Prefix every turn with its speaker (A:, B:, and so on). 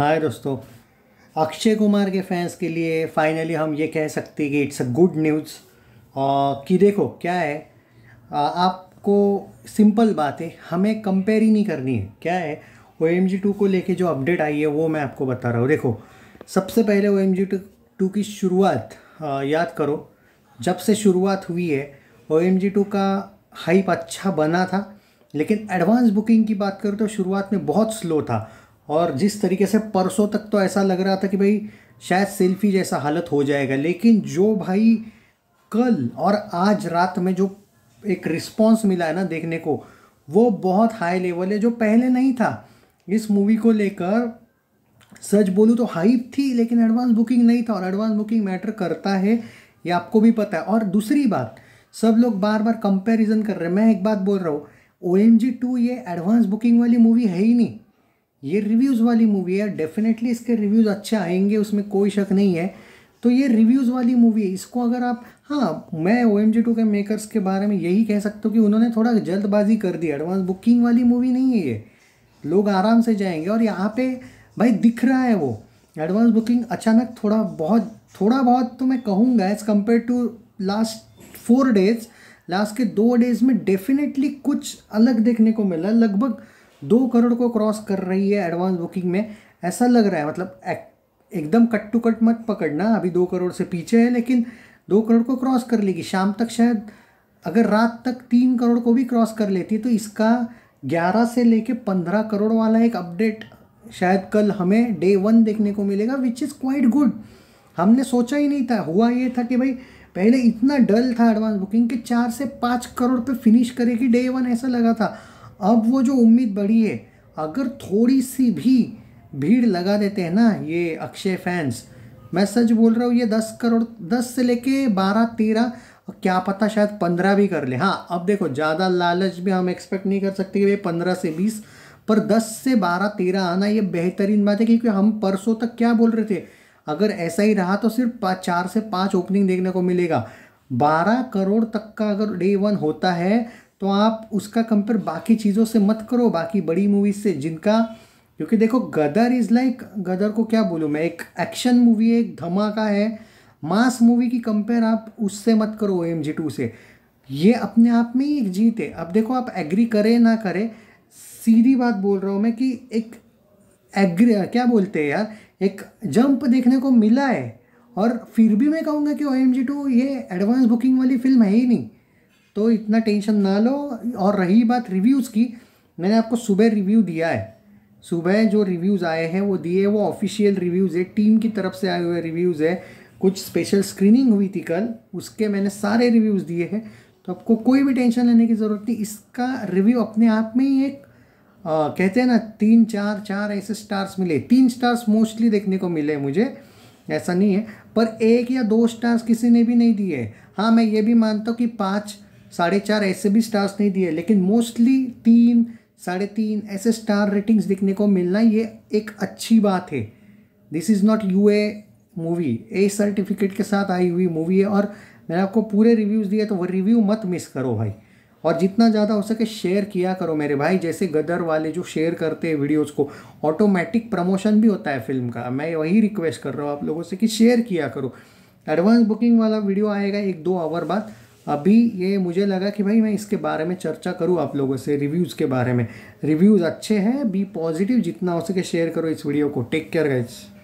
A: हाय दोस्तों अक्षय कुमार के फैंस के लिए फाइनली हम ये कह सकते हैं कि इट्स अ गुड न्यूज़ कि देखो क्या है आ, आपको सिंपल बात है हमें कंपेयर ही नहीं करनी है क्या है ओ एम जी टू को लेके जो अपडेट आई है वो मैं आपको बता रहा हूँ देखो सबसे पहले O M G two two की शुरुआत आ, याद करो जब से शुरुआत हुई है ओ एम जी टू का हाइप अच्छा बना था लेकिन एडवांस बुकिंग की बात करो तो शुरुआत में बहुत स्लो था और जिस तरीके से परसों तक तो ऐसा लग रहा था कि भाई शायद सेल्फी जैसा हालत हो जाएगा लेकिन जो भाई कल और आज रात में जो एक रिस्पॉन्स मिला है ना देखने को वो बहुत हाई लेवल है जो पहले नहीं था इस मूवी को लेकर सच बोलूँ तो हाइप थी लेकिन एडवांस बुकिंग नहीं था और एडवांस बुकिंग मैटर करता है ये आपको भी पता है और दूसरी बात सब लोग बार बार कंपैरिजन कर रहे हैं मैं एक बात बोल रहा हूँ ओ एम जी टू ये एडवांस बुकिंग वाली मूवी है ही नहीं ये रिव्यूज़ वाली मूवी है डेफिनेटली इसके रिव्यूज़ अच्छे आएंगे उसमें कोई शक नहीं है तो ये रिव्यूज़ वाली मूवी है इसको अगर आप हाँ मैं ओ एम जी टू के मेकर्स के बारे में यही कह सकता हूँ कि उन्होंने थोड़ा जल्दबाजी कर दी एडवांस बुकिंग वाली मूवी नहीं है ये लोग आराम से जाएंगे और यहाँ पे भाई दिख रहा है वो एडवांस बुकिंग अचानक थोड़ा बहुत थोड़ा बहुत तो मैं कहूँगा as compared to last four days last के दो डेज़ में डेफिनेटली कुछ अलग देखने को मिला लगभग दो करोड़ को क्रॉस कर रही है एडवांस बुकिंग में ऐसा लग रहा है मतलब एक, एकदम कट टू कट मत पकड़ना अभी दो करोड़ से पीछे है लेकिन दो करोड़ को क्रॉस कर लेगी शाम तक शायद अगर रात तक तीन करोड़ को भी क्रॉस कर लेती है तो इसका ग्यारह से लेके पंद्रह करोड़ वाला एक अपडेट शायद कल हमें डे वन देखने को मिलेगा विच इज़ क्वाइट गुड हमने सोचा ही नहीं था हुआ ये था कि भाई पहले इतना डल था एडवांस बुकिंग कि चार से पाँच करोड़ पे फिनिश करेगी डे वन ऐसा लगा था अब वो जो उम्मीद बढ़ी है अगर थोड़ी सी भी भीड़ लगा देते हैं ना ये अक्षय फैंस मैं सच बोल रहा हूँ ये दस करोड़ दस से लेके बारह तेरह क्या पता शायद पंद्रह भी कर ले हाँ अब देखो ज़्यादा लालच भी हम एक्सपेक्ट नहीं कर सकते कि भाई पंद्रह से बीस पर दस से बारह तेरह आना ये बेहतरीन बात है क्योंकि हम परसों तक क्या बोल रहे थे अगर ऐसा ही रहा तो सिर्फ चार से पाँच ओपनिंग देखने को मिलेगा बारह करोड़ तक का अगर डे वन होता है तो आप उसका कंपेयर बाकी चीज़ों से मत करो बाकी बड़ी मूवीज़ से जिनका क्योंकि देखो गदर इज़ लाइक गदर को क्या बोलूँ मैं एक एक्शन मूवी है एक धमाका है मास मूवी की कंपेयर आप उससे मत करो एम जी टू से ये अपने आप में ही एक जीत है अब देखो आप एग्री करें ना करें सीधी बात बोल रहा हूँ मैं कि एक एग्री क्या बोलते हैं यार एक जंप देखने को मिला है और फिर भी मैं कहूँगा कि ओ एम जी टू ये एडवांस बुकिंग वाली फिल्म है ही नहीं तो इतना टेंशन ना लो और रही बात रिव्यूज़ की मैंने आपको सुबह रिव्यू दिया है सुबह जो रिव्यूज़ आए हैं वो दिए वो ऑफिशियल रिव्यूज़ है टीम की तरफ से आए हुए रिव्यूज़ है कुछ स्पेशल स्क्रीनिंग हुई थी कल उसके मैंने सारे रिव्यूज़ दिए हैं तो आपको कोई भी टेंशन लेने की ज़रूरत नहीं इसका रिव्यू अपने आप में ही एक आ, कहते हैं ना तीन चार चार ऐसे स्टार्स मिले तीन स्टार्स मोस्टली देखने को मिले मुझे ऐसा नहीं है पर एक या दो स्टार्स किसी ने भी नहीं दिए हाँ मैं ये भी मानता हूँ कि पाँच साढ़े चार ऐसे भी स्टार्स नहीं दिए लेकिन मोस्टली तीन साढ़े तीन ऐसे स्टार रेटिंग्स देखने को मिलना ये एक अच्छी बात है this is not U A movie A certificate के साथ आई हुई मूवी है और मैंने आपको पूरे रिव्यूज़ दिए तो वो रिव्यू मत मिस करो भाई और जितना ज़्यादा हो सके शेयर किया करो मेरे भाई जैसे गदर वाले जो शेयर करते हैं वीडियोज़ को ऑटोमेटिक प्रमोशन भी होता है फिल्म का मैं वही रिक्वेस्ट कर रहा हूँ आप लोगों से कि शेयर किया करो एडवांस बुकिंग वाला वीडियो आएगा एक दो आवर बाद अभी ये मुझे लगा कि भाई मैं इसके बारे में चर्चा करूँ आप लोगों से रिव्यूज़ के बारे में रिव्यूज़ अच्छे हैं बी पॉजिटिव जितना हो सके शेयर करो इस वीडियो को टेक केयर गाइज